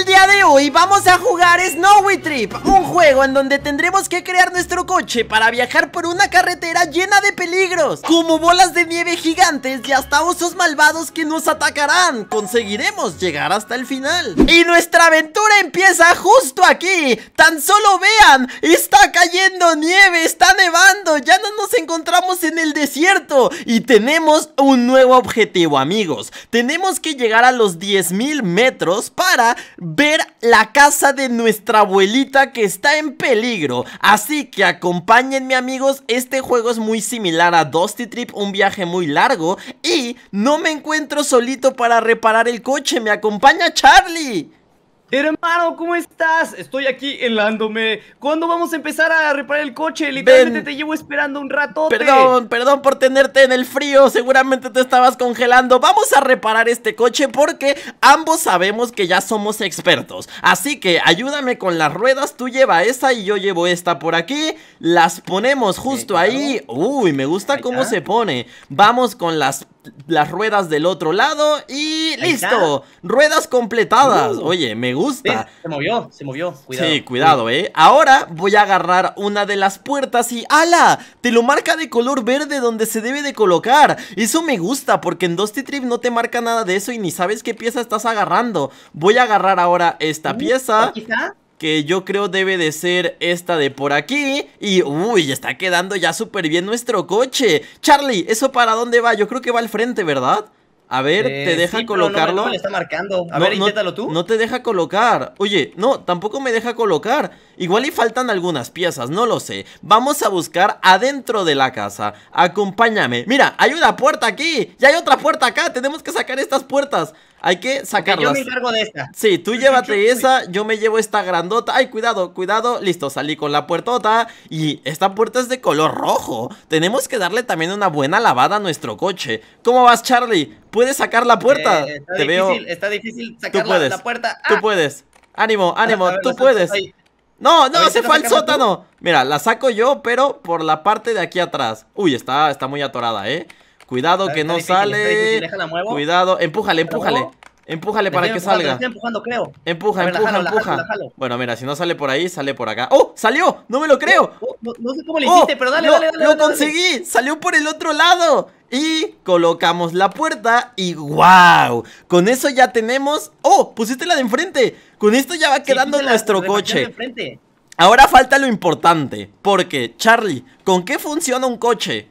el día de hoy vamos a jugar Snowy Trip Un juego en donde tendremos que crear nuestro coche para viajar por una carretera llena de peligros Como bolas de nieve gigantes y hasta osos malvados que nos atacarán Conseguiremos llegar hasta el final Y nuestra aventura empieza justo aquí Tan solo vean, está cayendo nieve, está nevando Ya no nos encontramos en el desierto Y tenemos un nuevo objetivo amigos Tenemos que llegar a los 10.000 metros para ver la casa de nuestra abuelita que está en peligro. Así que acompáñenme amigos, este juego es muy similar a Dusty Trip, un viaje muy largo. Y no me encuentro solito para reparar el coche, me acompaña Charlie. Hermano, ¿cómo estás? Estoy aquí helándome. ¿Cuándo vamos a empezar a reparar el coche? Literalmente te llevo esperando un rato. Perdón, perdón por tenerte en el frío. Seguramente te estabas congelando. Vamos a reparar este coche porque ambos sabemos que ya somos expertos. Así que ayúdame con las ruedas. Tú lleva esa y yo llevo esta por aquí. Las ponemos justo ahí. Uy, me gusta cómo se pone. Vamos con las las ruedas del otro lado y listo, ruedas completadas. Uh. Oye, me gusta. se movió, se movió, cuidado. Sí, cuidado, eh. Ahora voy a agarrar una de las puertas y ¡ala! Te lo marca de color verde donde se debe de colocar. Eso me gusta porque en Dusty Trip no te marca nada de eso y ni sabes qué pieza estás agarrando. Voy a agarrar ahora esta pieza que yo creo debe de ser esta de por aquí. Y, uy, está quedando ya súper bien nuestro coche. Charlie, ¿eso para dónde va? Yo creo que va al frente, ¿verdad? A ver, eh, ¿te deja colocarlo? No, no, está marcando. A ver, tú. No te deja colocar. Oye, no, tampoco me deja colocar. Igual y faltan algunas piezas, no lo sé. Vamos a buscar adentro de la casa. Acompáñame. Mira, hay una puerta aquí. Y hay otra puerta acá. Tenemos que sacar estas puertas. Hay que sacarlas. yo me encargo de esta. Sí, tú llévate esa, yo me llevo esta grandota. Ay, cuidado, cuidado. Listo, salí con la puertota. Y esta puerta es de color rojo. Tenemos que darle también una buena lavada a nuestro coche. ¿Cómo vas, Charlie? ¿Puedes sacar la puerta? está Te difícil, veo. Está difícil sacar la, puerta. Tú ah. puedes. Ánimo, ánimo, tú puedes. No, no, se fue al sótano. Mira, la saco yo, pero por la parte de aquí atrás. Uy, está, está muy atorada, ¿eh? Cuidado que no sale. Cuidado, empújale, empújale. Empújale para que salga. Empuja, empuja, empuja. Bueno, mira, si no sale por ahí, sale por acá. ¡Oh! ¡Salió! ¡No me lo creo! Oh, no, sé cómo le ¡Oh! hiciste, pero dale, lo, dale, dale. Lo conseguí, salió por el otro lado. Y colocamos la puerta y wow, con eso ya tenemos... ¡Oh! Pusiste la de enfrente. Con esto ya va quedando nuestro coche. Ahora falta lo importante, porque Charlie, ¿con qué funciona un coche?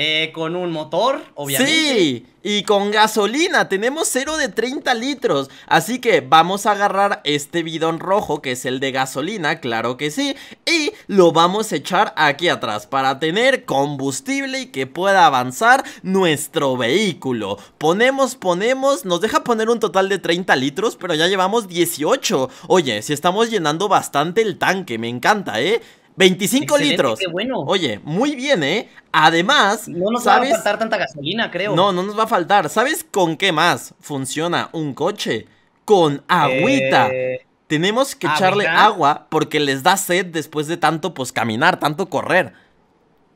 Eh, con un motor, obviamente. Sí, y con gasolina. Tenemos cero de 30 litros. Así que vamos a agarrar este bidón rojo, que es el de gasolina, claro que sí. Y lo vamos a echar aquí atrás para tener combustible y que pueda avanzar nuestro vehículo. Ponemos, ponemos. Nos deja poner un total de 30 litros, pero ya llevamos 18. Oye, si estamos llenando bastante el tanque, me encanta, ¿eh? 25 litros. bueno. Oye, muy bien, ¿eh? Además, no nos va a faltar tanta gasolina, creo. No, no nos va a faltar. ¿Sabes con qué más funciona un coche? Con agüita. Eh, Tenemos que echarle agua porque les da sed después de tanto pues caminar, tanto correr.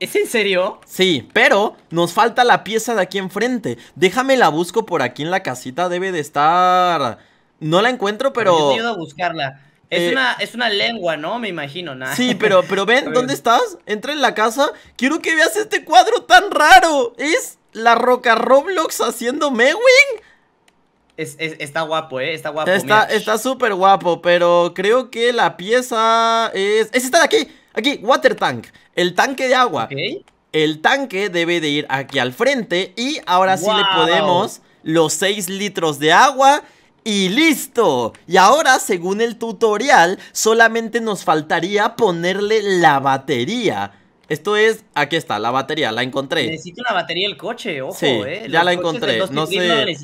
¿Es en serio? Sí, pero nos falta la pieza de aquí enfrente. Déjame la busco por aquí en la casita, debe de estar. No la encuentro, pero. pero yo a buscarla. Eh, es, una, lengua, ¿no? Me imagino, nada. Sí, pero, pero ven, ¿dónde estás? Entra en la casa. Quiero que veas este cuadro tan raro. Es la Roca Roblox haciendo Mewing. está guapo, ¿eh? Está guapo. Está súper guapo, pero creo que la pieza es... Es esta de aquí, aquí, water tank. El tanque de agua. El tanque debe de ir aquí al frente y ahora sí le podemos los 6 litros de agua y listo, y ahora según el tutorial solamente nos faltaría ponerle la batería esto es, aquí está, la batería, la encontré. Necesito la batería del coche, ojo, eh. ya la encontré. No sé,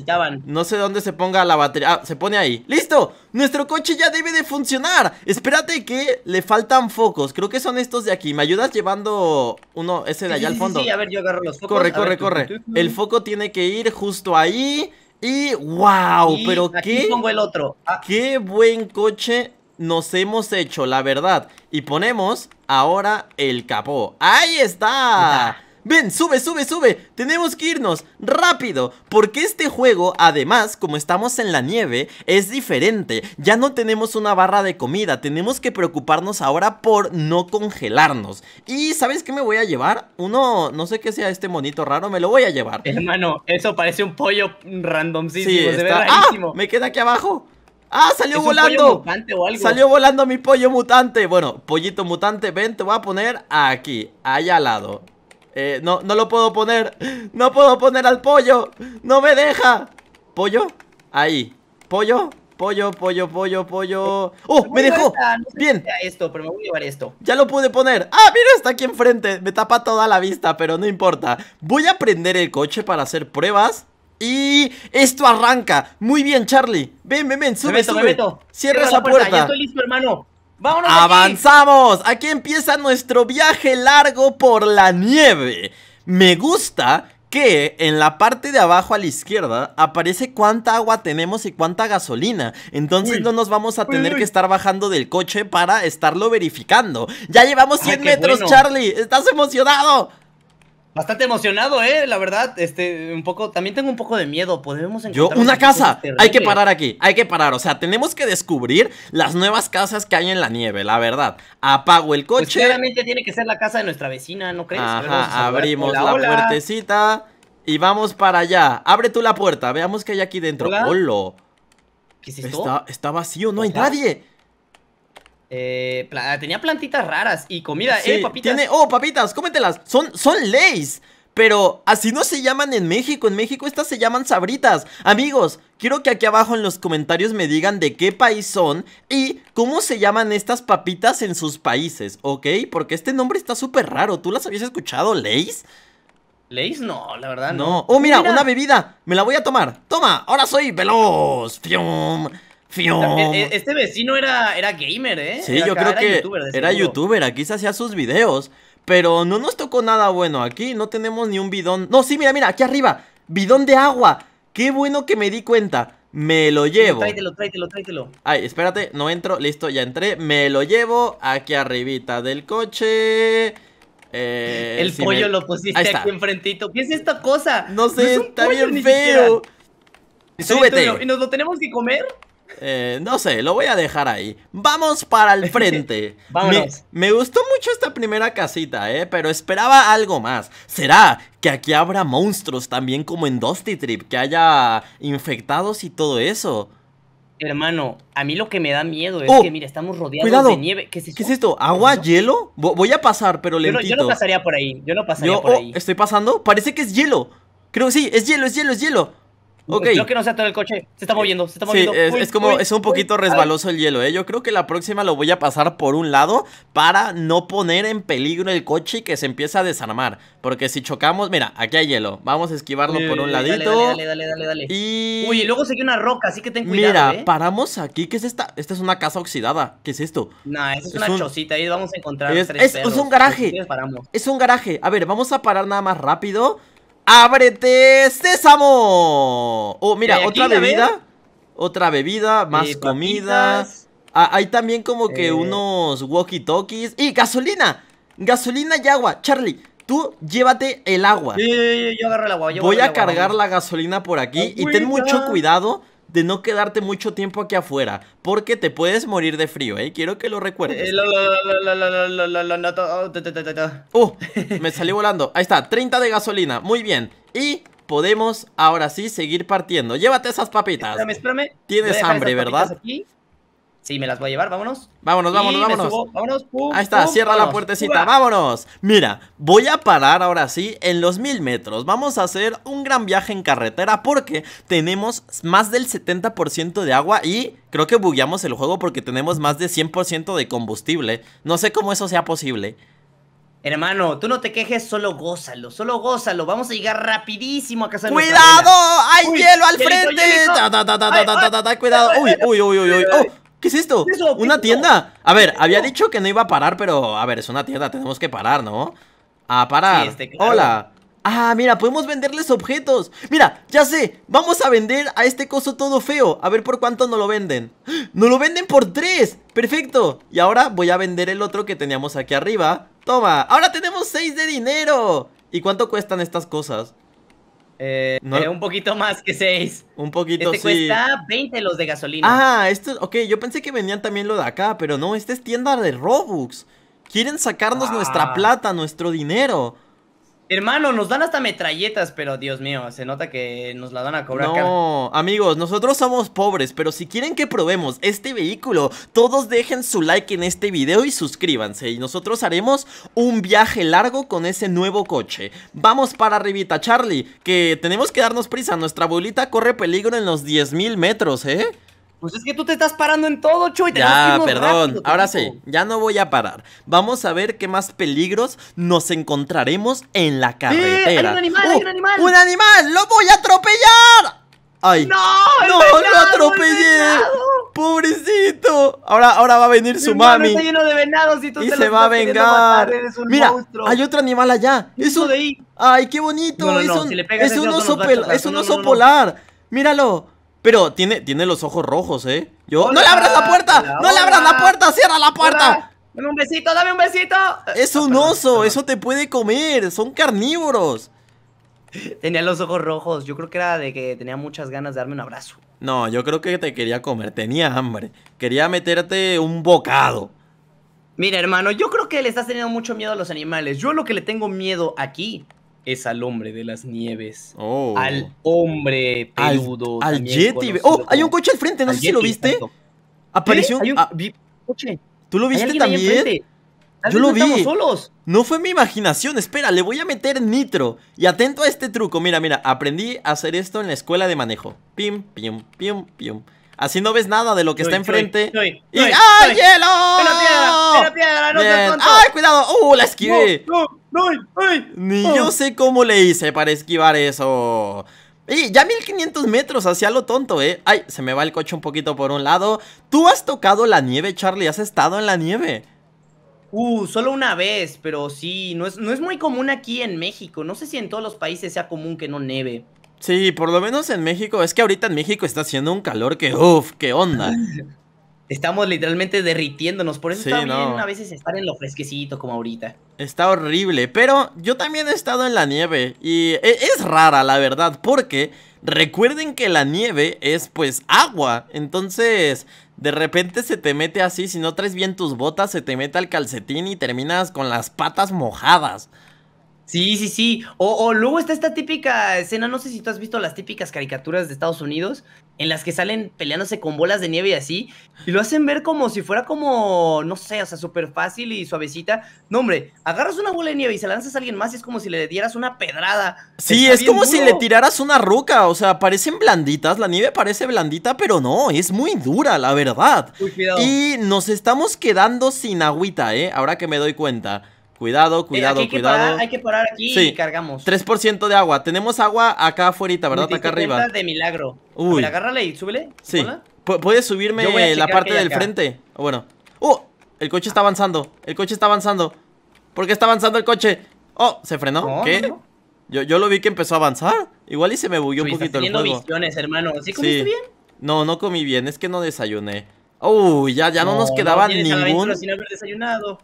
no, sé dónde se ponga la batería. Ah, se pone ahí. ¡Listo! Nuestro coche ya debe de funcionar. Espérate que le faltan focos. Creo que son estos de aquí. ¿Me ayudas llevando uno, ese de allá al fondo? Sí, a ver, yo agarro los focos. Corre, corre, corre. El foco tiene que ir justo ahí. Y wow, pero aquí qué. el otro. Ah. Qué buen coche nos hemos hecho, la verdad. Y ponemos ahora el capó. ¡Ahí está! Ven, sube, sube, sube Tenemos que irnos, rápido Porque este juego, además, como estamos en la nieve Es diferente Ya no tenemos una barra de comida Tenemos que preocuparnos ahora por no congelarnos Y, ¿sabes qué me voy a llevar? Uno, no sé qué sea este monito raro Me lo voy a llevar Hermano, eso parece un pollo randomísimo sí, ¡Ah! Me queda aquí abajo ¡Ah, salió volando! O algo? Salió volando mi pollo mutante Bueno, pollito mutante, ven, te voy a poner aquí, allá al lado eh, no, no lo puedo poner No puedo poner al pollo No me deja ¿Pollo? Ahí ¿Pollo? Pollo, pollo, pollo, pollo. ¡Oh! ¡Me dejó! Bien. Esto, esto. Ya lo pude poner. ¡Ah! Mira, está aquí enfrente. Me tapa toda la vista, pero no importa. Voy a prender el coche para hacer pruebas. Y esto arranca. Muy bien, Charlie. Ven, ven, ven. Sube, Cierra, esa puerta. puerta. Ya estoy listo, hermano. ¡Avanzamos! Aquí. empieza nuestro viaje largo por la nieve. Me gusta que en la parte de abajo a la izquierda aparece cuánta agua tenemos y cuánta gasolina. Entonces no nos vamos a tener que estar bajando del coche para estarlo verificando. Ya llevamos 100 metros, Charlie. ¿Estás emocionado? Bastante emocionado, eh, la verdad. Este, un poco, también tengo un poco de miedo. Podemos encontrar. Yo, una casa. Hay que parar aquí. Hay que parar. O sea, tenemos que descubrir las nuevas casas que hay en la nieve, la verdad. Apago el pues coche. Pues tiene que ser la casa de nuestra vecina, ¿no crees? Ajá, abrimos la puertecita. Y vamos para allá. Abre tú la puerta. Veamos qué hay aquí dentro. Hola. ¿Qué es esto? Está, está vacío, no hay nadie. Eh, ah, tenía plantitas raras y comida. eh, papitas. Tiene, oh, papitas, cómetelas. Son, son Pero así no se llaman en México. En México estas se llaman sabritas. Amigos, quiero que aquí abajo en los comentarios me digan de qué país son y cómo se llaman estas papitas en sus países, ¿ok? Porque este nombre está súper raro. ¿Tú las habías escuchado, Leis? ¿Leis? No, la verdad no. Oh, mira, mira, una bebida. Me la voy a tomar. Toma, ahora soy veloz. ¡Fium! E, este vecino era, era gamer, ¿eh? Sí, yo creo que era youtuber, aquí se hacía sus videos. Pero no nos tocó nada bueno aquí, no tenemos ni un bidón. No, sí, mira, mira, aquí arriba, bidón de agua. Qué bueno que me di cuenta. Me lo llevo. Tráetelo, tráetelo, tráetelo. Ay, espérate, no entro, listo, ya entré. Me lo llevo aquí arribita del coche. Eh, el pollo lo pusiste aquí enfrentito. ¿Qué es esta cosa? No sé, está bien feo. Súbete. ¿Y nos lo tenemos que comer? Eh, no sé, lo voy a dejar ahí. Vamos para el frente. Me, gustó mucho esta primera casita, eh, pero esperaba algo más. ¿Será que aquí habrá monstruos también como en Dusty Trip, que haya infectados y todo eso? Hermano, a mí lo que me da miedo es oh, que, mira, estamos rodeados de nieve. ¿Qué es, esto? ¿Agua? ¿Hielo? Voy a pasar, pero lentito. Yo no, yo pasaría por ahí. Yo no pasaría por oh, ahí. ¿Estoy pasando? Parece que es hielo. Creo que sí, es hielo, es hielo, es hielo. Okay. Creo que no se todo el coche. Se está moviendo, se está moviendo. Sí, es, como, es un poquito resbaloso el hielo, ¿eh? Yo creo que la próxima lo voy a pasar por un lado para no poner en peligro el coche que se empiece a desarmar. Porque si chocamos, mira, aquí hay hielo. Vamos a esquivarlo por un ladito. Dale, dale, dale, dale, Y. Uy, y luego seguí una roca, así que ten cuidado. Mira, ¿eh? paramos aquí. ¿Qué es esta? Esta es una casa oxidada. ¿Qué es esto? Nah, esa es, una un... chocita. Ahí vamos a encontrar. es un garaje. Es un garaje. A ver, vamos a parar nada más rápido. ¡Ábrete, sésamo! Oh, mira, otra bebida. Otra bebida, más comidas Ah, hay también como que eh. unos walkie-talkies. ¡Y gasolina! Gasolina y agua. Charlie, tú llévate el agua. Sí, yo agarro el agua. Voy a cargar la gasolina por aquí. Y ten mucho cuidado de no quedarte mucho tiempo aquí afuera, porque te puedes morir de frío, ¿eh? Quiero que lo recuerdes. ¡Uh! Me salí volando. Ahí está, 30 de gasolina. Muy bien. Y podemos ahora sí seguir partiendo. Llévate esas papitas. Espérame, espérame. Tienes hambre, ¿verdad? Sí, me las voy a llevar, vámonos. Vámonos, vámonos, vámonos. Ahí está, cierra la puertecita, vámonos. Mira, voy a parar ahora sí en los mil metros. Vamos a hacer un gran viaje en carretera porque tenemos más del 70% de agua y creo que bugueamos el juego porque tenemos más de 100% de combustible. No sé cómo eso sea posible. Hermano, tú no te quejes, solo gózalo, solo gózalo. Vamos a llegar rapidísimo a casa de ¡Cuidado! ¡Hay hielo al frente! cuidado. uy, uy, uy, uy, uy. ¿Qué es esto? ¿Una tienda? A ver, había dicho que no iba a parar, pero a ver, es una tienda, tenemos que parar, ¿no? A parar. Este, Hola. Ah, mira, podemos venderles objetos. Mira, ya sé, vamos a vender a este coso todo feo. A ver por cuánto nos lo venden. ¡No lo venden por tres! ¡Perfecto! Y ahora voy a vender el otro que teníamos aquí arriba. Toma, ahora tenemos seis de dinero. ¿Y cuánto cuestan estas cosas? Eh, eh, un poquito más que 6. Un poquito, este cuesta 20 los de gasolina. Ah, esto, ok, yo pensé que venían también lo de acá, pero no, esta es tienda de Robux. Quieren sacarnos nuestra ah. plata, nuestro dinero. Hermano, nos dan hasta metralletas, pero Dios mío, se nota que nos la dan a cobrar. No, amigos, nosotros somos pobres, pero si quieren que probemos este vehículo, todos dejen su like en este video y suscríbanse. Y nosotros haremos un viaje largo con ese nuevo coche. Vamos para arribita, Charlie, que tenemos que darnos prisa. Nuestra abuelita corre peligro en los 10.000 metros, ¿eh? Pues es que tú te estás parando en todo, Chuy. ya, perdón. Ahora sí, ya no voy a parar. Vamos a ver qué más peligros nos encontraremos en la carretera. ¡Sí, hay un animal, hay un ¡Uh! animal. ¡Un animal! ¡Lo voy a atropellar! ¡Ay! ¡No! ¡No, lo atropellé! ¡Pobrecito! Ahora, ahora va a venir su mami. y, se va a vengar. Mira, hay otro animal allá. ¡Ay, qué bonito! es un, es un oso polar. Míralo. Pero tiene, tiene los ojos rojos, ¿eh? Yo... ¡No le abras la puerta! ¡No le abras la puerta! ¡Cierra la puerta! Dame un besito, dame un besito. Es un ah, oso, eso te puede comer, son carnívoros. Tenía los ojos rojos, yo creo que era de que tenía muchas ganas de darme un abrazo. No, yo creo que te quería comer, tenía hambre. Quería meterte un bocado. Mira, hermano, yo creo que le estás teniendo mucho miedo a los animales. Yo lo que le tengo miedo aquí es al hombre de las nieves. Oh. Al hombre peludo. Al, al Yeti. Oh, hay un coche al frente, no sé si lo viste. Apareció. ¿Eh? Ah, ¿Tú lo viste también? Yo lo vi. Solos? No fue mi imaginación. Espera, le voy a meter nitro. Y atento a este truco. Mira, mira, aprendí a hacer esto en la escuela de manejo. Pim, pim, pim, pim. Así no ves nada de lo que está enfrente. ¡ay, hielo! piedra! piedra! ¡No ¡Ay, cuidado! ¡Uh, la esquivé! No, Ni ¡Oh! yo sé cómo le hice para esquivar eso. Y ya 1500 metros hacia lo tonto, ¿eh? Ay, se me va el coche un poquito por un lado. ¿Tú has tocado la nieve, Charlie? ¿Has estado en la nieve? Uh, solo una vez, pero sí, no es, no es muy común aquí en México. No sé si en todos los países sea común que no nieve. Sí, por lo menos en México. Es que ahorita en México está haciendo un calor que, uff, qué onda. Estamos literalmente derritiéndonos. Por eso también a veces estar en lo fresquecito como ahorita. Está horrible. Pero yo también he estado en la nieve. Y e, es rara, la verdad. Porque recuerden que la nieve es pues agua. Entonces, de repente se te mete así. Si no traes bien tus botas, se te mete al calcetín y terminas con las patas mojadas. Sí, sí, sí. O, luego está esta típica escena, no sé si tú has visto las típicas caricaturas de Estados Unidos, en las que salen peleándose con bolas de nieve y así, y lo hacen ver como si fuera como, no sé, o sea, súper fácil y suavecita. No, hombre, agarras una bola de nieve y se la lanzas a alguien más y es como si le dieras una pedrada. Sí, es como si le tiraras una ruca, o sea, parecen blanditas, la nieve parece blandita, pero no, es muy dura, la verdad. y nos estamos quedando sin agüita, ¿eh? Ahora que me doy cuenta. Cuidado, eh, cuidado, cuidado. hay que parar aquí y cargamos. 3% de agua. Tenemos agua acá afuera, ¿verdad? Acá arriba. de milagro. Uy. y súbele. Sí. ¿Puedes subirme la parte del frente? Ah, bueno. ¡Oh! El coche está avanzando. El coche está avanzando. ¿Por qué está avanzando el coche? Oh, se frenó. ¿Qué? Yo, yo, lo vi que empezó a avanzar. Igual y se me bugueó un poquito el juego. No, no comí bien. Es que no desayuné. Uy, ya, ya no, nos quedaba ningún.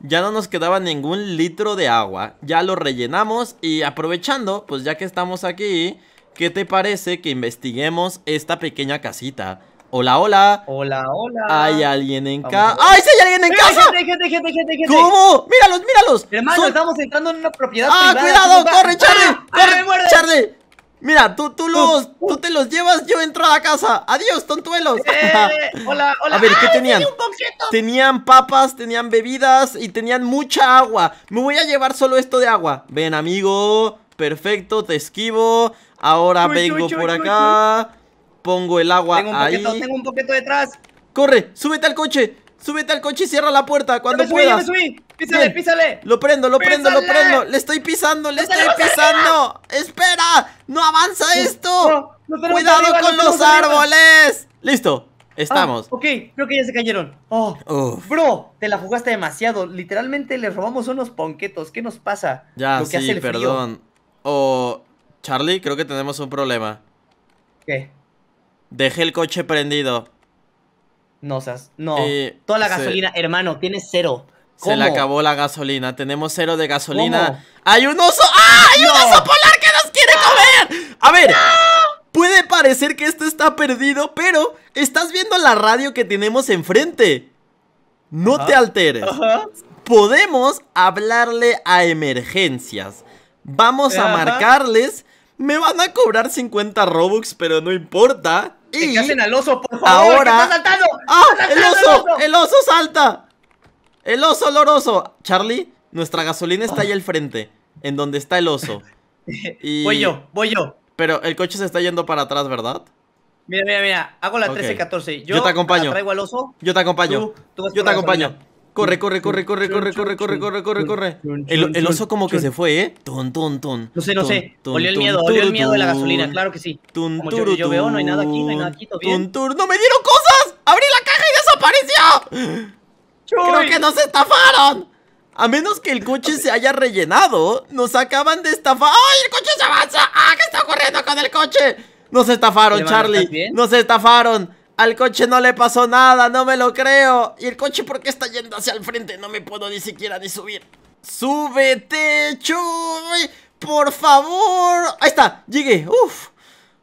Ya no nos quedaba ningún litro de agua. Ya lo rellenamos y aprovechando, pues ya que estamos aquí, ¿qué te parece que investiguemos esta pequeña casita? Hola, hola. Hola, hola. Hay alguien en casa. ¡Ay, sí hay alguien en casa! Gente, gente, gente, gente, ¿Cómo? ¡Míralos, míralos! Hermano, estamos entrando en una propiedad. ¡Ah, cuidado! ¡Corre, Charlie! ¡Ah! ¡Ah! ¡Corre, Charlie! Mira, tú, tú los, tú te los llevas, yo entro a la casa. Adiós, tontuelos. Eh, hola, hola. A ver, ¿qué ah, tenían? Tenían papas, tenían bebidas y tenían mucha agua. Me voy a llevar solo esto de agua. Ven, amigo. Perfecto, te esquivo. Ahora vengo por acá. Pongo el agua tengo un ahí. tengo un poquito detrás. Corre, súbete al coche. Súbete al coche y cierra la puerta cuando puedas. Písale, písale. Lo prendo, lo prendo, lo prendo. Le estoy pisando, le estoy pisando. Espera, no avanza esto. Cuidado con los árboles. Listo. Ah, estamos. ok, creo que ya se cayeron. Oh, bro, te la jugaste demasiado. Literalmente le robamos unos ponquetos. ¿Qué nos pasa? Ya, sí, el perdón. O, Charlie, creo que tenemos un problema. ¿Qué? Dejé el coche prendido. No No. Eh, Toda la gasolina, hermano, tienes cero. Se le acabó la gasolina. Tenemos cero de gasolina. ¡Hay un oso! ¡Ah! ¡Hay un oso polar que nos quiere ¡Ah! comer! A ver. Puede parecer que esto está perdido, pero estás viendo la radio que tenemos enfrente. No te alteres. Podemos hablarle a emergencias. Vamos a marcarles. Me van a cobrar 50 Robux, pero no importa. Y. hacen al oso, por favor! Ahora. está saltando! ¡Ah! ¡El oso! ¡El oso salta! ¡El oso oloroso! Charlie, nuestra gasolina está ahí al frente, en donde está el oso. Voy yo, voy yo. Pero el coche se está yendo para atrás, ¿verdad? Mira, mira, mira. Hago la 13-14. Yo, te acompaño. Yo te acompaño. yo te acompaño. Corre, corre, corre, corre, corre, corre, corre, corre, corre, corre. El, oso como que se fue, ¿eh? Ton, ton, ton. No sé, no sé. Olió el miedo, olió el miedo de la gasolina, claro que sí. Tun yo, yo veo, no hay nada aquí, ¡No me dieron cosas! ¡Abrí la caja y desapareció! ¡Creo que nos estafaron! A menos que el coche se haya rellenado, nos acaban de estafar. ¡Ay, el coche se avanza! ¡Ah, qué está ocurriendo con el coche! Nos estafaron, Charlie. Nos estafaron. Al coche no le pasó nada, no me lo creo. ¿Y el coche por qué está yendo hacia el frente? No me puedo ni siquiera ni subir. ¡Súbete, Chuy! ¡Por favor! ¡Ahí está! ¡Llegué! ¡Uf!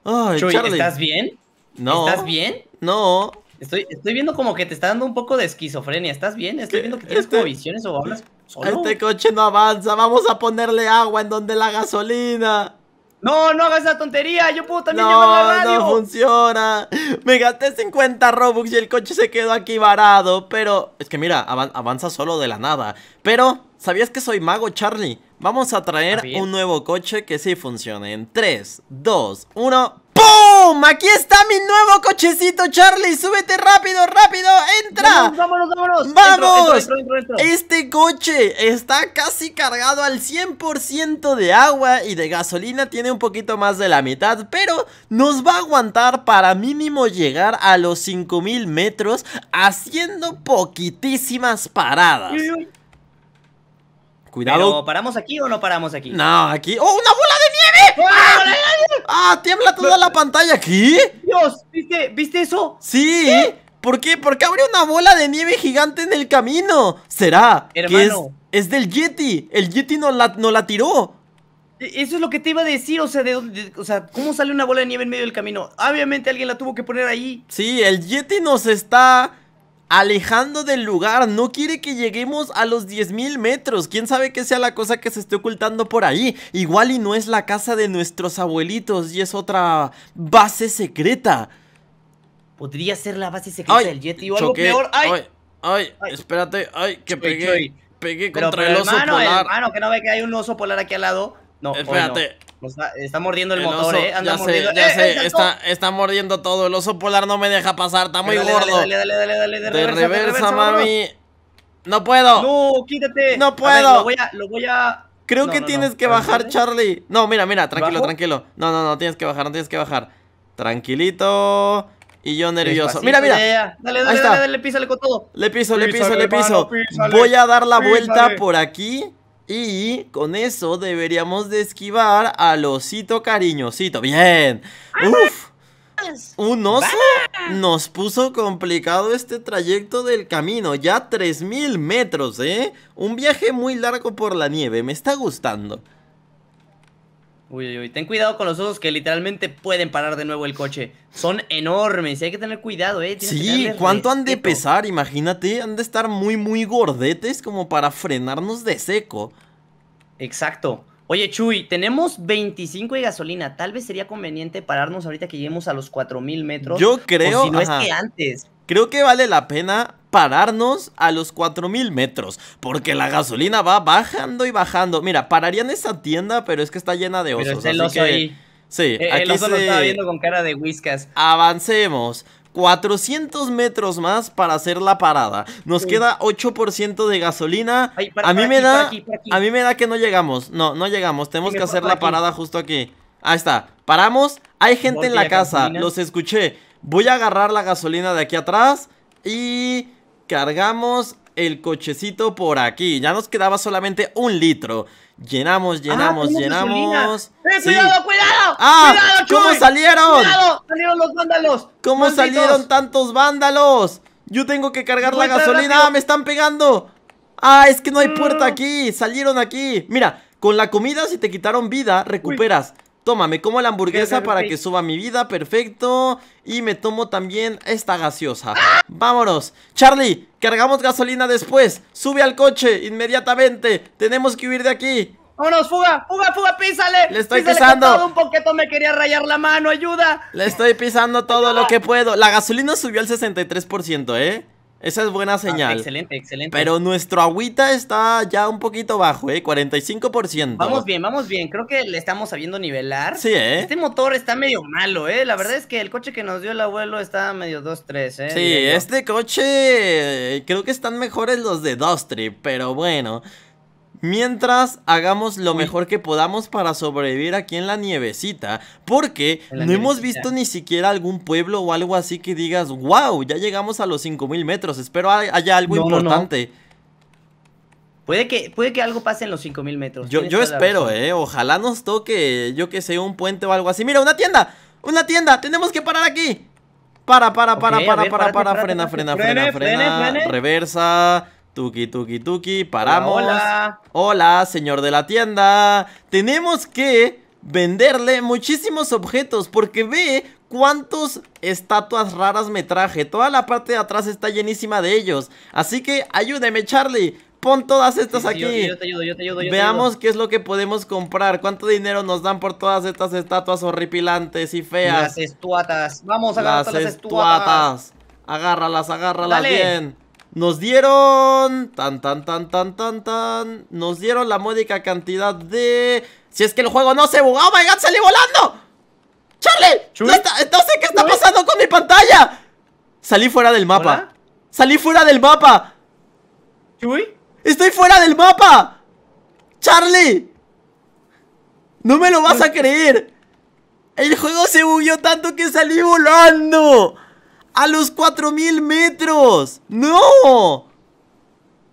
Ay, Charlie. ¿estás bien? No. ¿Estás bien? No. Estoy, estoy viendo como que te está dando un poco de esquizofrenia. ¿Estás bien? Estoy viendo que tienes este como visiones o hablas solo. Este coche no avanza. Vamos a ponerle agua en donde la gasolina. No, no hagas esa tontería. Yo puedo también no, llevar la radio. No funciona. Me gasté 50 Robux y el coche se quedó aquí varado. Pero es que mira, avanza solo de la nada. Pero, ¿sabías que soy mago, Charlie? Vamos a traer un nuevo coche que sí funcione. En 3, 2, 1. ¡Pum! Aquí está mi nuevo cochecito, Charlie. Súbete rápido, rápido. ¡Entra! ¡Vámonos, vámonos! ¡Vamos! este coche está casi cargado al 100% de agua y de gasolina. Tiene un poquito más de la mitad, pero nos va a aguantar para mínimo llegar a los 5000 metros haciendo poquitísimas paradas. Cuidado. paramos aquí o no paramos aquí? No, aquí. ¡Oh, una bola de nieve! ¡Oh, ah, ¡Ah! tiembla toda la pantalla aquí! Dios, ¿viste, eso? Sí. ¿Por qué? ¿Por qué abre una bola de nieve gigante en el camino? ¿Será Hermano. es, es del Yeti? El Yeti no la, la tiró. E, eso es lo que te iba a decir, o sea, de, o sea, ¿cómo sale una bola de nieve en medio del camino? Obviamente alguien la tuvo que poner ahí. Sí, el Yeti nos está alejando del lugar. No quiere que lleguemos a los 10.000 metros. ¿Quién sabe qué sea la cosa que se esté ocultando por ahí? Igual y no es la casa de nuestros abuelitos y es otra base secreta. Podría ser la base secreta del Yeti o algo peor. ¡Ay! ay, espérate, ay, que pegué, contra el oso hermano, polar. Hermano, que no ve que hay un oso polar aquí al lado. No, espérate. Está, mordiendo el, motor, eh. ya sé, ya eh, sé, eh, está, está, mordiendo todo. El oso polar no me deja pasar, está muy gordo. Dale, dale, dale, dale, de, reversa, mami. No puedo. No, quítate. No puedo. lo voy a. Lo voy a... Creo que tienes que bajar, Charlie. No, mira, mira, tranquilo, tranquilo. No, no, no, tienes que bajar, no tienes que bajar. Tranquilito. Y yo nervioso. mira, mira. Dale, dale, dale, dale, písale con todo. Le piso, le piso, le piso. voy a dar la vuelta por aquí. Y con eso deberíamos de esquivar al osito cariñosito. Bien. Uf. Un oso nos puso complicado este trayecto del camino. Ya 3.000 metros, ¿eh? Un viaje muy largo por la nieve. Me está gustando. Uy, uy, uy. Ten cuidado con los ojos que literalmente pueden parar de nuevo el coche. Son enormes y hay que tener cuidado, ¿eh? sí, ¿cuánto han de pesar? Imagínate, han de estar muy, muy gordetes como para frenarnos de seco. Exacto. Oye, Chuy, tenemos 25 de gasolina. Tal vez sería conveniente pararnos ahorita que lleguemos a los 4000 metros. Yo creo. O si no es que antes creo que vale la pena pararnos a los 4000 metros Porque la gasolina va bajando y bajando Mira, pararían en tienda, pero es que está llena de osos pero Sí, eh, el oso lo estaba viendo con cara de whiskas Avancemos 400 metros más para hacer la parada. Nos queda 8% de gasolina. a mí me da a mí me da que no llegamos. No, no llegamos. Tenemos que hacer la parada justo aquí. Ahí está. Paramos. Hay gente en la casa. Los escuché. Voy a agarrar la gasolina de aquí atrás y cargamos el cochecito por aquí. Ya nos quedaba solamente un litro. Llenamos, ah, llenamos, llenamos. Eh, cuidado! ¡Ah! Cuidado, ah cómo salieron? ¡Cuidado! ¡Salieron los vándalos! ¿Cómo salieron tantos vándalos? Yo tengo que cargar la gasolina. ¡Ah! ¡Me están pegando! ¡Ah, es que no hay puerta mm. aquí! ¡Salieron aquí! Mira, con la comida, si te quitaron vida, recuperas. Toma, me como la hamburguesa para que suba mi vida, perfecto. Y me tomo también esta gaseosa. Vámonos. Charlie, cargamos gasolina después. Sube al coche inmediatamente. Tenemos que huir de aquí. Vámonos, fuga, fuga, fuga, písale. Le estoy pisando. un poquito me quería rayar la mano, ayuda. Le estoy pisando todo lo que puedo. La gasolina subió al 63%, ¿eh? Esa es buena ah, señal. excelente, excelente. Pero nuestro agüita está ya un poquito bajo, ¿eh? 45%. Vamos bien, vamos bien. Creo que le estamos sabiendo nivelar. Sí, ¿eh? Este motor está medio malo, ¿eh? La verdad es que el coche que nos dio el abuelo está medio 2-3, ¿eh? Sí, este coche creo que están mejores los de Dustri, pero bueno. Mientras hagamos lo mejor que podamos para sobrevivir aquí en la nievecita, porque no hemos visto ni siquiera algún pueblo o algo así que digas, wow, ya llegamos a los 5000 metros, espero haya algo importante. Puede que, puede que algo pase en los 5000 metros. Yo, espero, eh. Ojalá nos toque, yo que sé, un puente o algo así. Mira, una tienda, una tienda, tenemos que parar aquí. Para, para, para, para, para, para, frena, frena, frena, frena, frena, reversa. Tuki, tuki, tuki, paramos. Hola, hola. señor de la tienda. Tenemos que venderle muchísimos objetos porque ve cuántas estatuas raras me traje. Toda la parte de atrás está llenísima de ellos. Así que ayúdeme, Charlie. Pon todas estas aquí. Veamos qué es lo que podemos comprar. ¿Cuánto dinero nos dan por todas estas estatuas horripilantes y feas? Las estuatas. Vamos, a las, las estuatas. Agárralas, agárralas bien. Nos dieron... Tan, tan, tan, tan, tan, tan... Nos dieron la módica cantidad de... Si es que el juego no se bugó. Oh my God! ¡Salí volando! ¡Charlie! No, qué está pasando con mi pantalla. Salí fuera del mapa. ¡Salí fuera del mapa! ¿Chuy? ¡Estoy fuera del mapa! ¡Charlie! ¡No me lo vas a creer! ¡El juego se bugueó tanto que salí volando! ¡A los 4000 metros! ¡No!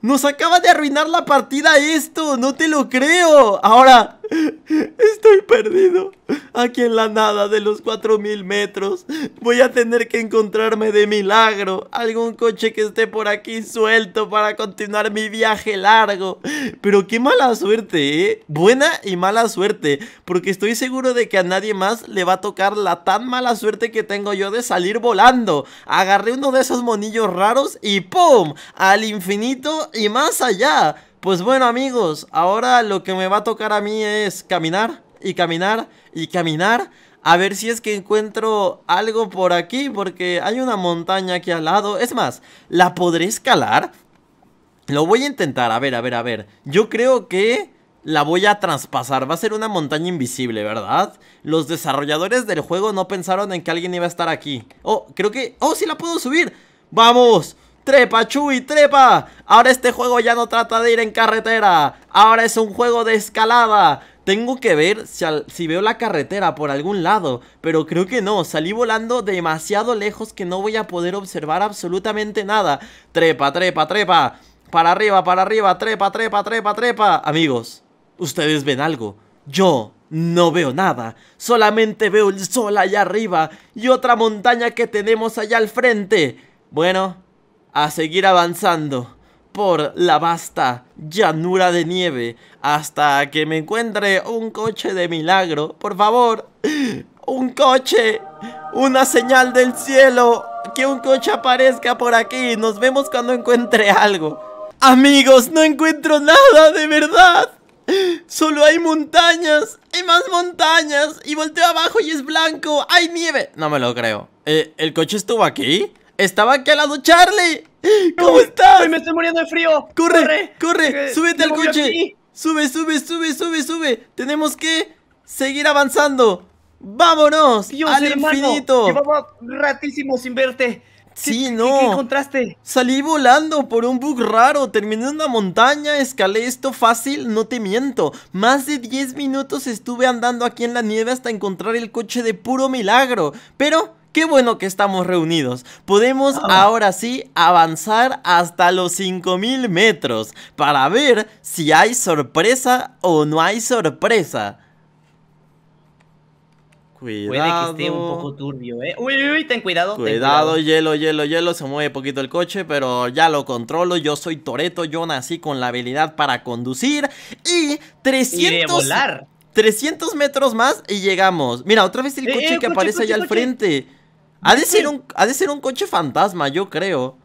¡Nos acaba de arruinar la partida esto! ¡No te lo creo! Ahora, Estoy perdido. Aquí en la nada de los 4000 metros. Voy a tener que encontrarme de milagro algún coche que esté por aquí suelto para continuar mi viaje largo. Pero qué mala suerte, ¿eh? Buena y mala suerte. Porque estoy seguro de que a nadie más le va a tocar la tan mala suerte que tengo yo de salir volando. Agarré uno de esos monillos raros y ¡pum! Al infinito y más allá. Pues bueno amigos, ahora lo que me va a tocar a mí es caminar y caminar y caminar. A ver si es que encuentro algo por aquí, porque hay una montaña aquí al lado. Es más, ¿la podré escalar? Lo voy a intentar, a ver, a ver, a ver. Yo creo que la voy a traspasar. Va a ser una montaña invisible, ¿verdad? Los desarrolladores del juego no pensaron en que alguien iba a estar aquí. Oh, creo que... ¡Oh, sí la puedo subir! ¡Vamos! ¡Vamos! Trepa, Chuy, trepa. Ahora este juego ya no trata de ir en carretera. Ahora es un juego de escalada. Tengo que ver si, si, veo la carretera por algún lado, pero creo que no, salí volando demasiado lejos que no voy a poder observar absolutamente nada. Trepa, trepa, trepa, para arriba, para arriba, trepa, trepa, trepa, trepa. Amigos, ustedes ven algo, yo no veo nada, solamente veo el sol allá arriba y otra montaña que tenemos allá al frente. Bueno, a seguir avanzando por la vasta llanura de nieve hasta que me encuentre un coche de milagro. Por favor, un coche, una señal del cielo, que un coche aparezca por aquí. Nos vemos cuando encuentre algo. Amigos, no encuentro nada, de verdad. Solo hay montañas, hay más montañas Y volteo abajo y es blanco, hay nieve No me lo creo eh, ¿El coche estuvo aquí? Estaba aquí al lado Charlie. ¿Cómo estás? me estoy muriendo de frío. Corre, corre, eh, súbete al coche. Sube, sube, sube, sube, sube. Tenemos que seguir avanzando. Vámonos al hermano, infinito. Llevaba ratísimo sin verte. Sí, no. ¿qué, ¿Qué encontraste? Salí volando por un bug raro, terminé en una montaña, escalé esto fácil, no te miento. Más de 10 minutos estuve andando aquí en la nieve hasta encontrar el coche de puro milagro. Pero Qué bueno que estamos reunidos. Podemos ah. ahora sí avanzar hasta los 5000 metros para ver si hay sorpresa o no hay sorpresa. Cuidado. un poco turbio, eh. Uy, uy, ten cuidado. Cuidado, hielo, hielo, hielo. Se mueve poquito el coche, pero ya lo controlo. Yo soy Toreto, yo nací con la habilidad para conducir. Y 300. 300 metros más y llegamos. Mira, otra vez el eh, coche eh, que aparece allá al frente. Ha de, ser un, ha de ser un coche fantasma, yo creo.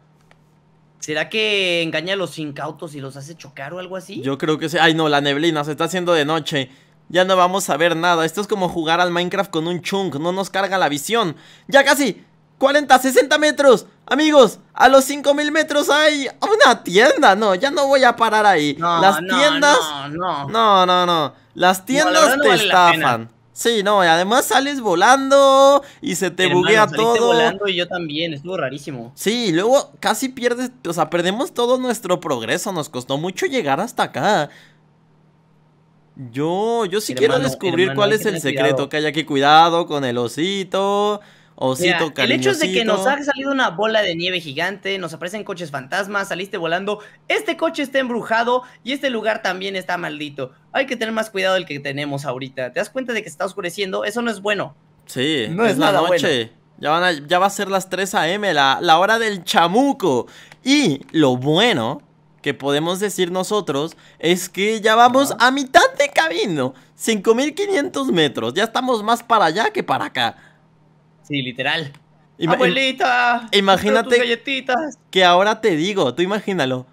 ¿Será que engaña a los incautos y los hace chocar o algo así? Yo creo que sí. Ay, no, la neblina se está haciendo de noche. Ya no vamos a ver nada. Esto es como jugar al Minecraft con un chunk. No nos carga la visión. ¡Ya casi! ¡40, 60 metros! Amigos, a los 5000 metros hay una tienda. No, ya no voy a parar ahí. No, Las no, tiendas. No, no, no. No, Las tiendas te estafan. Sí, no, y además sales volando y se te buguea todo. volando y yo también, estuvo rarísimo. Sí, luego casi pierdes, o sea, perdemos todo nuestro progreso, nos costó mucho llegar hasta acá. Yo, yo sí quiero descubrir cuál es el secreto, que haya que cuidado con el osito, el hecho es de que nos ha salido una bola de nieve gigante, nos aparecen coches fantasmas, saliste volando, este coche está embrujado y este lugar también está maldito. Hay que tener más cuidado del que tenemos ahorita. ¿Te das cuenta de que está oscureciendo? Eso no es bueno. Sí, no es, la noche. Ya, van ya va a ser las 3 a.m., la, la hora del chamuco. Y lo bueno que podemos decir nosotros es que ya vamos a mitad de camino. 5.500 metros. Ya estamos más para allá que para acá. Sí, literal. Ah, abuelita, imagínate galletitas. que ahora te digo, tú imagínalo.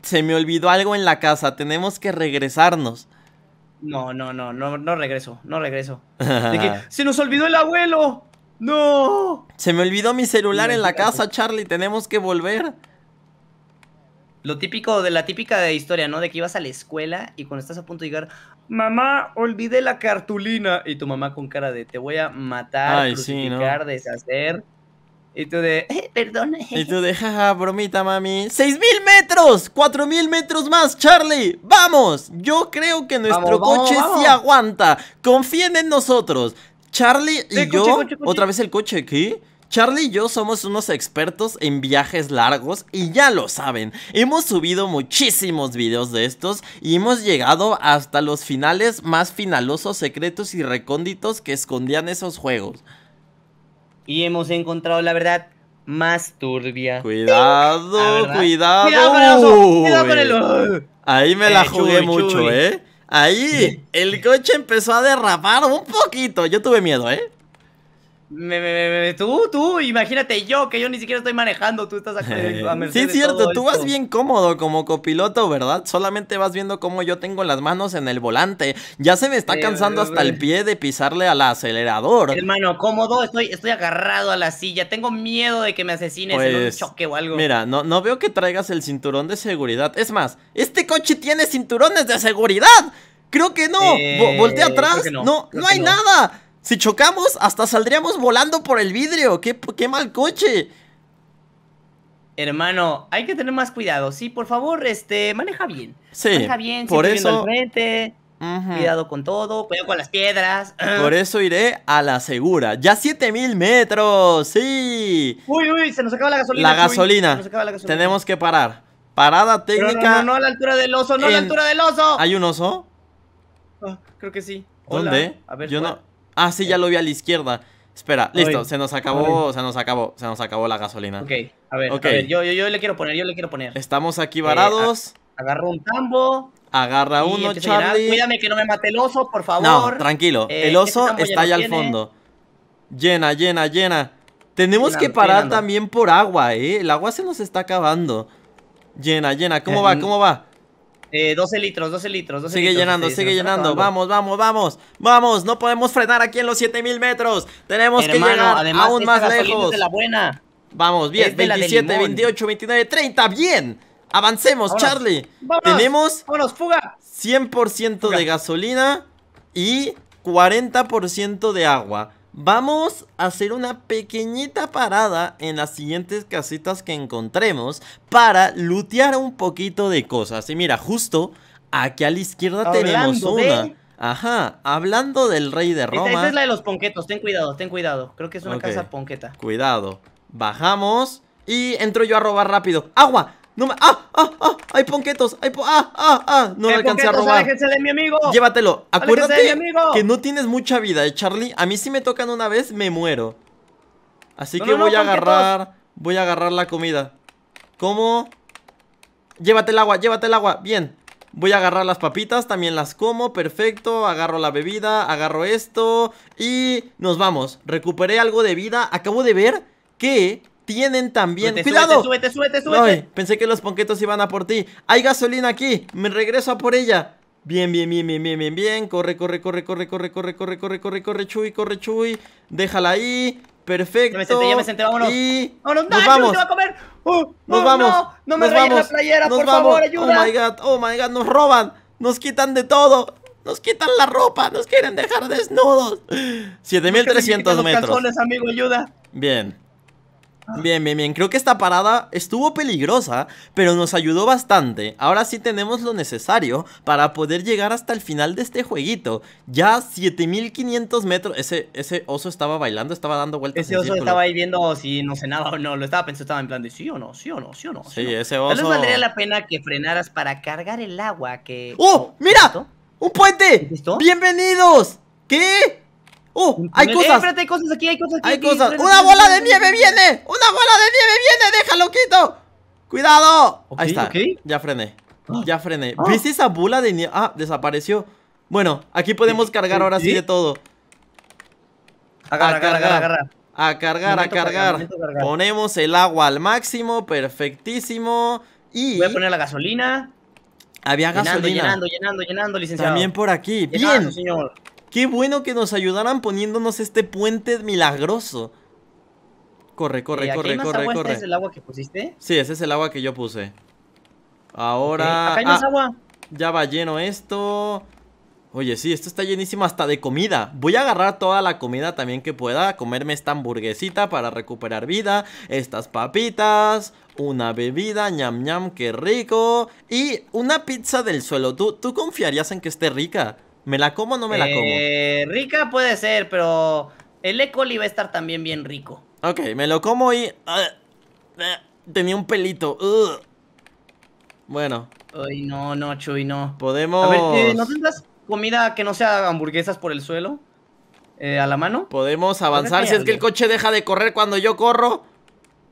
Se me olvidó algo en la casa, tenemos que regresarnos. No, no, no, no, no regreso, no regreso. que, se nos olvidó el abuelo. No. Se me olvidó mi celular en la casa, Charlie, tenemos que volver. Lo típico de la típica historia, ¿no? De que ibas a la escuela y cuando estás a punto de llegar, mamá, olvidé la cartulina. Y tu mamá con cara de, te voy a matar, Ay, crucificar, sí, deshacer. Y tú de, eh, perdón. Y tú de, jaja, bromita, mami. ¡Seis mil metros! ¡Cuatro mil metros más, Charlie! ¡Vamos! Yo creo que nuestro coche sí aguanta. Confíen en nosotros. Charlie y yo... Otra vez el coche, ¿qué? Charlie y yo somos unos expertos en viajes largos y ya lo saben, hemos subido muchísimos videos de estos y hemos llegado hasta los finales más finalosos, secretos y recónditos que escondían esos juegos. Y hemos encontrado la verdad más turbia. Cuidado, cuidado. Ahí me la eh, jugué mucho, ¿eh? Ahí el coche empezó a derrapar un poquito. Yo tuve miedo, ¿eh? Me, me, tú, tú, imagínate yo, que yo ni siquiera estoy manejando, tú estás a, Sí, es cierto, tú vas bien cómodo como copiloto, ¿verdad? Solamente vas viendo cómo yo tengo las manos en el volante. Ya se me está cansando hasta el pie de pisarle al acelerador. Hermano, cómodo, estoy, estoy agarrado a la silla, tengo miedo de que me asesines en un pues, choque o algo. Mira, no, no veo que traigas el cinturón de seguridad. Es más, este coche tiene cinturones de seguridad. Creo que no. Eh, voltea atrás. no, no hay nada. Si chocamos, hasta saldríamos volando por el vidrio. ¡Qué, mal coche! Hermano, hay que tener más cuidado, sí, por favor, este, maneja bien. Sí. Maneja bien, por eso. Al frente, Cuidado con todo, cuidado con las piedras. Por eso iré a la segura. Ya 7000 metros, sí. Uy, uy, se nos acaba la gasolina. La gasolina. Tenemos que parar. Parada técnica. No, no, no, a la altura del oso, no a la altura del oso. ¿Hay un oso? Ah, creo que sí. ¿Dónde? A ver, Yo no. Ah, sí, ya eh. lo vi a la izquierda. Espera, listo, se nos acabó, se nos acabó, se nos acabó la gasolina. Ok, a ver, A ver yo, yo, le quiero poner, yo le quiero poner. Estamos aquí eh, varados. Agarra un tambo. Agarra uno, Charlie. Cuídame que no me mate el oso, por favor. Eh, no, tranquilo. el oso está allá al fondo. Llena, llena, llena. Tenemos que parar también por agua, ¿eh? El agua se nos está acabando. Llena, llena. ¿Cómo va? ¿Cómo va? 12 eh, litros, 12 litros, 12 Sigue llenando, sigue llenando. Vamos, vamos, vamos. Vamos, no podemos frenar aquí en los 7000 metros. Tenemos que llegar aún más lejos. la buena. Vamos, bien, 27, 28, 29, 30. Bien. Avancemos, Charlie. Tenemos 100% de gasolina y 40% de agua. Vamos a hacer una pequeñita parada en las siguientes casitas que encontremos para lootear un poquito de cosas. Y mira, justo aquí a la izquierda tenemos una. Ajá, hablando del rey de Roma. Esta, es la de los ponquetos, ten cuidado, ten cuidado. Creo que es una casa ponqueta. Cuidado. Bajamos y entro yo a robar rápido. ¡Agua! No ¡Ah! ¡Ah! ¡Ah! ¡Hay ponquetos! ¡Hay ¡Ah! ¡Ah! ¡Ah! No lo alcancé a robar. de mi amigo! Llévatelo. Acuérdate que no tienes mucha vida, ¿eh, Charlie? A mí si me tocan una vez, me muero. Así que voy a agarrar... Voy a agarrar la comida. ¿Cómo? Llévate el agua, llévate el agua. Bien. Voy a agarrar las papitas, también las como, perfecto. Agarro la bebida, agarro esto y nos vamos. Recuperé algo de vida. Acabo de ver que tienen también. ¡Cuidado! Súbete, súbete, súbete, pensé que los ponquetos iban a por ti. Hay gasolina aquí. Me regreso a por ella. Bien, bien, bien, bien, bien, bien, bien. Corre, corre, corre, corre, corre, corre, corre, corre, corre, corre, Chuy, corre, Chuy. Déjala ahí. Perfecto. Ya me senté, ya me senté, vámonos. Y... ¡No, nos vamos. a comer. Oh, nos vamos. No, no me nos vamos. la playera, por favor, oh ayuda. Oh my god, oh my god, nos roban. Nos quitan de todo. Nos quitan la ropa, nos quieren dejar desnudos. 7300 metros. Calzones, amigo, ayuda. Bien. Bien, bien, bien. Creo que esta parada estuvo peligrosa, pero nos ayudó bastante. Ahora sí tenemos lo necesario para poder llegar hasta el final de este jueguito. Ya 7500 metros. Ese, ese oso estaba bailando, estaba dando vueltas. Ese oso estaba ahí viendo si no cenaba o no. Lo estaba pensando, estaba en plan de sí o no, sí o no, sí o no. Sí, ese oso. Tal valdría la pena que frenaras para cargar el agua que. ¡Oh! ¡Mira! ¡Un puente! ¿Listo? ¡Bienvenidos! ¿Qué? ¡Uh! ¡Hay cosas! hay cosas aquí, hay cosas aquí. Hay cosas. ¡Una bola de nieve viene! ¡Una bola de nieve viene! ¡Déjalo, quito! ¡Cuidado! Ahí está. Ya frené. Ah. Ya frené. Ah. ¿Viste esa bola de nieve? Ah, desapareció. Bueno, aquí podemos cargar ahora sí, de todo. Agarra, a cargar, agarra, agarra. A cargar, a cargar. a cargar. Ponemos el agua al máximo, perfectísimo. Y... Voy a poner la gasolina. Había gasolina. Llenando, llenando, llenando, licenciado. También por aquí. Bien. señor. Qué bueno que nos ayudaran poniéndonos este puente milagroso. Corre, corre, corre, corre, ¿este corre. ¿Ese es el agua que pusiste? Sí, ese es el agua que yo puse. Ahora. Acá hay más ah, agua. Ya va lleno esto. Oye, sí, esto está llenísimo hasta de comida. Voy a agarrar toda la comida también que pueda. Comerme esta hamburguesita para recuperar vida. Estas papitas. Una bebida. ñam ñam, qué rico. Y una pizza del suelo. ¿Tú, tú confiarías en que esté rica? ¿Me la como o no me la eh, como? Rica puede ser, pero el E. coli va a estar también bien rico. Ok, me lo como y... Ah, ah, tenía un pelito. Bueno. Ay, no, no, Chuy, no. Podemos... A ver, eh, ¿no tendrás comida que no sea hamburguesas por el suelo? Eh, ¿A la mano? Podemos pues avanzar si es que el coche deja de correr cuando yo corro.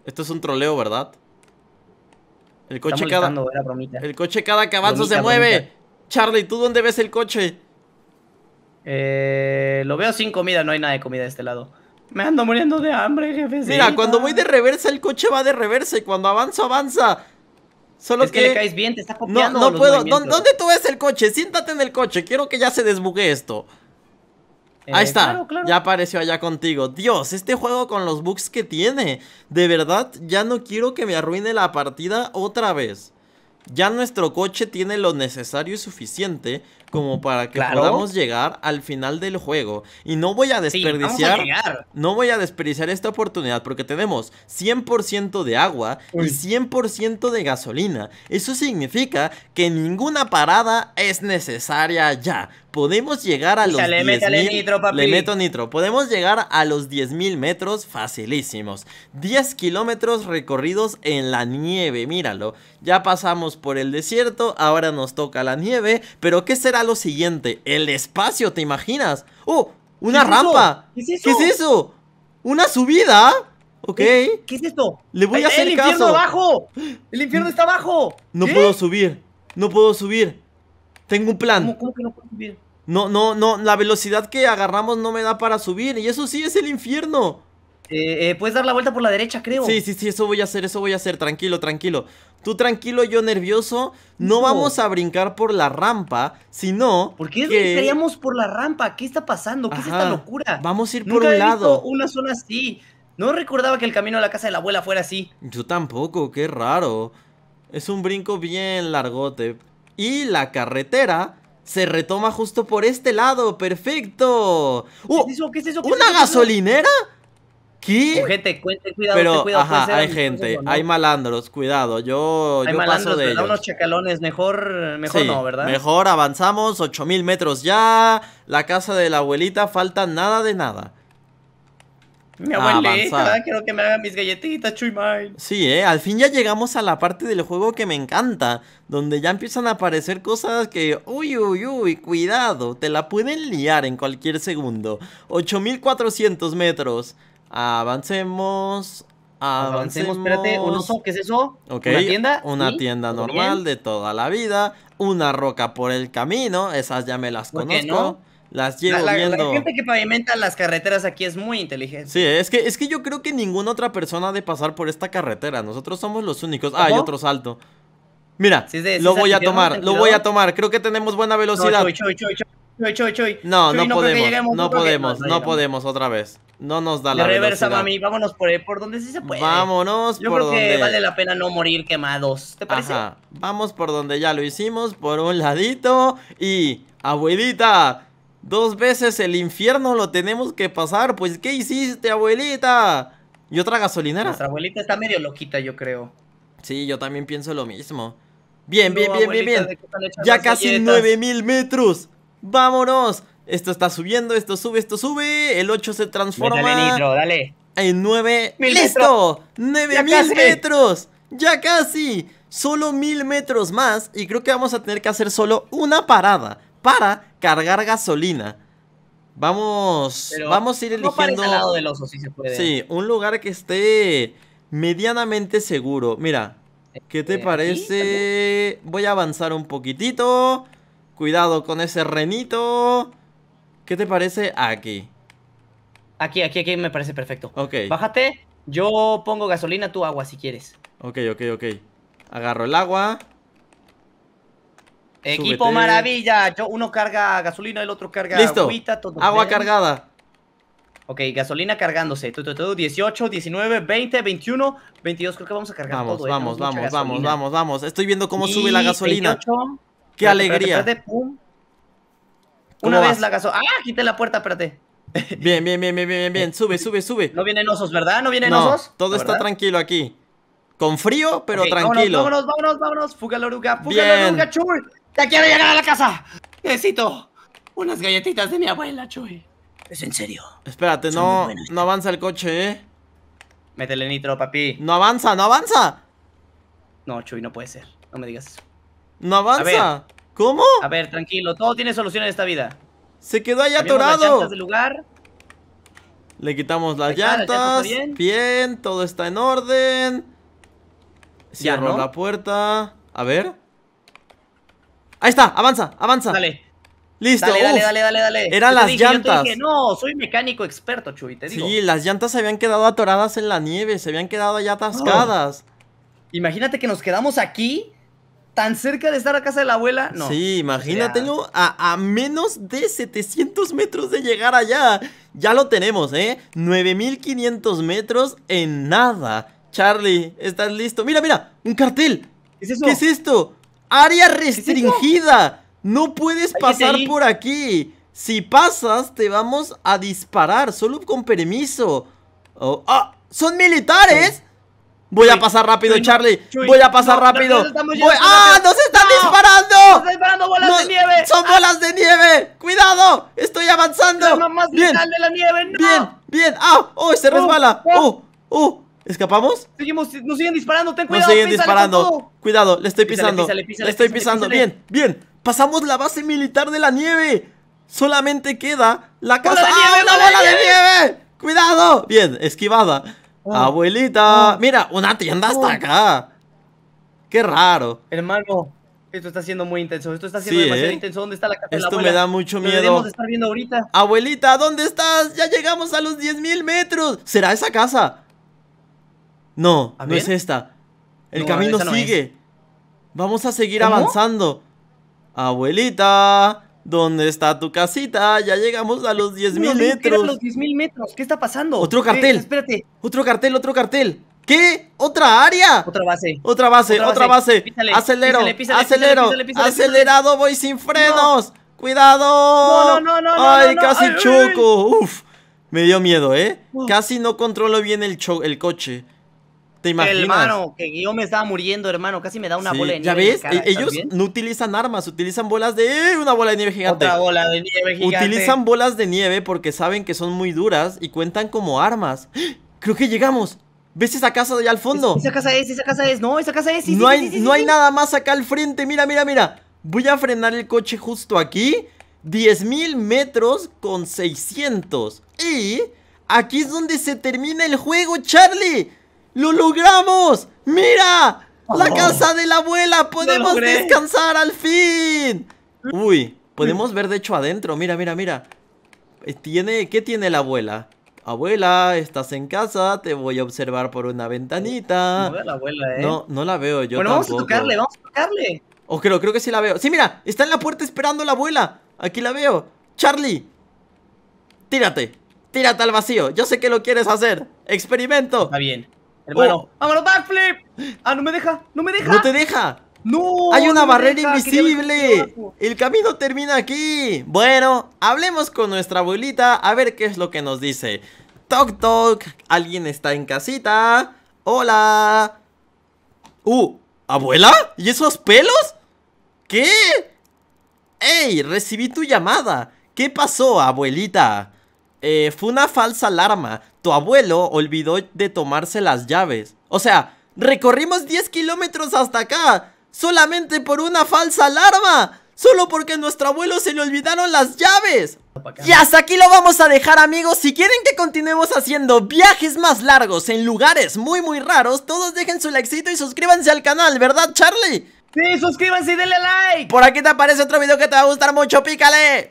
Esto es un troleo, ¿verdad? El coche, cada... el coche cada que avanzo se mueve. Charlie, ¿tú dónde ves el coche? Eh, lo veo sin comida, no hay nada de comida de este lado. Me ando muriendo de hambre, jefe. Mira, cuando voy de reversa, el coche va de reversa y cuando avanzo, avanza. Solo es que, le caes bien, te está copiando. No, no puedo. ¿Dónde tú ves el coche? Siéntate en el coche. Quiero que ya se desbugue esto. Eh, Ahí está, ya apareció allá contigo. Dios, este juego con los bugs que tiene. De verdad, ya no quiero que me arruine la partida otra vez. Ya nuestro coche tiene lo necesario y suficiente como para que podamos llegar al final del juego. Y no voy a desperdiciar. no voy a desperdiciar esta oportunidad porque tenemos 100% de agua y 100% de gasolina. Eso significa que ninguna parada es necesaria ya. Podemos llegar a los 10.000 nitro, Le meto nitro. Podemos llegar a los 10.000 metros facilísimos. 10 kilómetros recorridos en la nieve, míralo. Ya pasamos por el desierto, ahora nos toca la nieve. Pero ¿qué será lo siguiente. El espacio, ¿te imaginas? ¡Oh! ¡Una rampa! ¿Qué es eso? ¿Una subida? Ok. ¿Qué, es esto? Le voy a ¡Eh, hacer ¡El infierno abajo! ¡El infierno está abajo! No puedo subir. No puedo subir. Tengo un plan. no No, no, no. La velocidad que agarramos no me da para subir. Y eso sí es el infierno. Eh, eh, puedes dar la vuelta por la derecha, creo. Sí, sí, sí, eso voy a hacer, eso voy a hacer. Tranquilo, tranquilo. Tú tranquilo, yo nervioso. No, vamos a brincar por la rampa, sino. ¿Por qué estaríamos por la rampa? ¿Qué está pasando? ¿Qué es esta locura? Vamos a ir por Nunca un lado. una zona así. No recordaba que el camino a la casa de la abuela fuera así. Yo tampoco, qué raro. Es un brinco bien largote. Y la carretera se retoma justo por este lado. ¡Perfecto! ¿Una gasolinera? gente, cuente, cuidado, Pero, ajá, hay gente, hay malandros, cuidado. Yo, yo paso de ellos. unos chacalones, mejor, mejor no, ¿verdad? Mejor avanzamos, 8000 metros ya. La casa de la abuelita, falta nada de nada. Mi abuelita, quiero que me hagan mis galletitas, Chuymay. Sí, eh, al fin ya llegamos a la parte del juego que me encanta, donde ya empiezan a aparecer cosas que, uy, uy, uy, cuidado, te la pueden liar en cualquier segundo. 8400 metros, Avancemos. Avancemos, espérate, ¿qué es eso? ¿Una tienda? Una tienda normal de toda la vida, una roca por el camino, esas ya me las conozco. Las llevo la, viendo. La gente que pavimenta las carreteras aquí es muy inteligente. Sí, es que, es que yo creo que ninguna otra persona ha de pasar por esta carretera. Nosotros somos los únicos. Ah, hay otro salto. Mira, lo voy a tomar, lo voy a tomar. Creo que tenemos buena velocidad. No, no, podemos. No podemos, no podemos otra vez. No nos da la, reversa, mami. Vámonos por, por donde sí se puede. Vámonos por creo que vale la pena no morir quemados. ¿Te parece? Vamos por donde ya lo hicimos, por un ladito. Y, abuelita, dos veces el infierno lo tenemos que pasar. Pues, ¿qué hiciste, abuelita? ¿Y otra gasolinera? Nuestra abuelita está medio loquita, yo creo. Sí, yo también pienso lo mismo. Bien, bien, bien, bien, bien. Ya casi 9000 metros. ¡Vámonos! Esto está subiendo, esto sube, esto sube. El 8 se transforma. En 9. ¡Listo! Nueve mil metros! ¡Ya casi! Solo 1.000 metros más. Y creo que vamos a tener que hacer solo una parada para cargar gasolina. Vamos, vamos a ir eligiendo. Sí, un lugar que esté medianamente seguro. Mira, eh, ¿qué te eh, parece? Voy a avanzar un poquitito. Cuidado con ese renito. ¿Qué te parece aquí? Aquí, aquí, aquí me parece perfecto. Ok. Bájate. Yo pongo gasolina, tú agua si quieres. Ok, ok, ok. Agarro el agua. Equipo maravilla. uno carga gasolina, el otro carga Listo. todo agua cargada. Ok, gasolina cargándose. Todo, 18, 19, 20, 21, 22. Creo que vamos a cargar vamos, ¿eh? Vamos, vamos, vamos, vamos, vamos. Estoy viendo cómo sube la gasolina. ¡Qué alegría! Una vez la cazó. ¡Ah! Quité la puerta, espérate. Bien, bien, bien, bien, bien, bien. Eh, sube, eh, sube, sube. No vienen osos, ¿verdad? No vienen osos. Todo está tranquilo aquí. Con frío, pero tranquilo. Vámonos, vámonos, vámonos, Fuga la oruga, fuga la oruga, Chuy. Te quiero llegar a la casa. Necesito unas galletitas de mi abuela, Chuy. Es en serio. Espérate, no, no avanza el coche, eh. Métele nitro, papi. No avanza, no avanza. No, Chuy, no puede ser. No me digas eso. ¿No avanza? ¿Cómo? A ver, tranquilo, todo tiene solución en esta vida. Se quedó ahí atorado. Le quitamos las llantas. Bien. todo está en orden. Cierro la puerta. A ver. Ahí está, avanza, avanza. Dale. Listo. Dale, dale, dale, dale, Eran las llantas. no, soy mecánico experto, Chuy, te Sí, las llantas se habían quedado atoradas en la nieve, se habían quedado allá atascadas. Imagínate que nos quedamos aquí tan cerca de estar a casa de la abuela, no. Sí, imagínate, tengo a, menos de 700 metros de llegar allá. Ya lo tenemos, ¿eh? 9500 metros en nada. Charlie, ¿estás listo? Mira, mira, un cartel. ¿Qué es es esto? Área restringida. no puedes pasar por aquí. Si pasas, te vamos a disparar, solo con permiso. Oh, ah, ¿Son militares? Voy a pasar rápido, Charlie. voy a pasar rápido. ¡Ah! ¡Nos están disparando! ¡Nos disparando bolas de nieve! ¡Son ah. bolas de nieve! ¡Cuidado! ¡Estoy avanzando! ¡Bien! ¡Bien! ¡Bien! ¡Ah! ¡Oh! ¡Se oh, resbala! Oh. ¡Oh! ¡Oh! ¿Escapamos? Seguimos, nos siguen disparando, ten cuidado. Nos siguen disparando. Cuidado, le estoy pisando. le estoy pisando. Bien, bien. Pasamos la base militar de la nieve. Solamente queda la casa. ¡Ah! ¡Una bola de nieve! ¡Cuidado! Bien, esquivada. Ah. Abuelita, ah. mira, una tienda hasta ah. acá. Qué raro. Hermano, esto está siendo muy intenso. Esto está siendo demasiado ¿eh? intenso. ¿Dónde está la Esto me da mucho miedo. ahorita. Abuelita, ¿dónde estás? Ya llegamos a los 10.000 metros. ¿Será esa casa? No, no es esta. El camino sigue. Vamos a seguir avanzando. Abuelita. ¿Dónde está tu casita? Ya llegamos a los 10.000 metros. los ¿Qué está pasando? Otro cartel. espérate. Otro cartel, otro cartel. ¿Qué? ¿Otra área? Otra base. Otra base, otra base. acelero, acelero. acelerado, voy sin frenos. ¡Cuidado! No, no, no, Ay, casi choco. Uf. Me dio miedo, ¿eh? Casi no controlo bien el, el coche. ¿Te imaginas? Hermano, que yo me estaba muriendo, hermano. Casi me da una bola de nieve. ¿Ya ves? E- ellos no utilizan armas, utilizan bolas de. Eh, una bola de nieve gigante. Otra bola de nieve gigante. Utilizan bolas de nieve porque saben que son muy duras y cuentan como armas. Creo que llegamos. ¿Ves esa casa de allá al fondo? esa casa es, esa casa es. No, esa casa es. no hay, no hay nada más acá al frente. Mira, mira, mira. Voy a frenar el coche justo aquí. 10.000 metros con 600. Y aquí es donde se termina el juego, Charlie. ¡Lo logramos! ¡Mira! ¡La oh. casa de la abuela! ¡Podemos descansar al fin! Uy, podemos ver de hecho adentro. Mira, mira, mira. Eh, tiene, ¿Qué tiene la abuela? Abuela, estás en casa, te voy a observar por una ventanita. No la ¿eh? No, la veo yo. Bueno, vamos a tocarle, vamos a tocarle. O oh, creo, creo que sí la veo. Sí, mira, está en la puerta esperando la abuela. Aquí la veo. Charlie, tírate. Tírate al vacío. Yo sé que lo quieres hacer. Experimento. Está bien. Oh. vámonos, backflip. Ah, no me deja, no me deja. No te deja. ¡No! ¡Hay una barrera invisible! ¡El camino termina aquí! Bueno, hablemos con nuestra abuelita a ver qué es lo que nos dice. Toc toc, ¿alguien está en casita? ¡Hola! ¡Uh! ¿Abuela? ¿Y esos pelos? ¿Qué? ¡Ey! Recibí tu llamada. ¿Qué pasó, abuelita? Eh, fue una falsa alarma tu abuelo olvidó de tomarse las llaves. O sea, recorrimos 10 kilómetros hasta acá, solamente por una falsa alarma. Solo porque a nuestro abuelo se le olvidaron las llaves. Y hasta aquí lo vamos a dejar amigos Si quieren que continuemos haciendo viajes más largos En lugares muy muy raros Todos dejen su likecito y suscríbanse al canal ¿Verdad Charlie? Sí, suscríbanse y denle like Por aquí te aparece otro video que te va a gustar mucho, pícale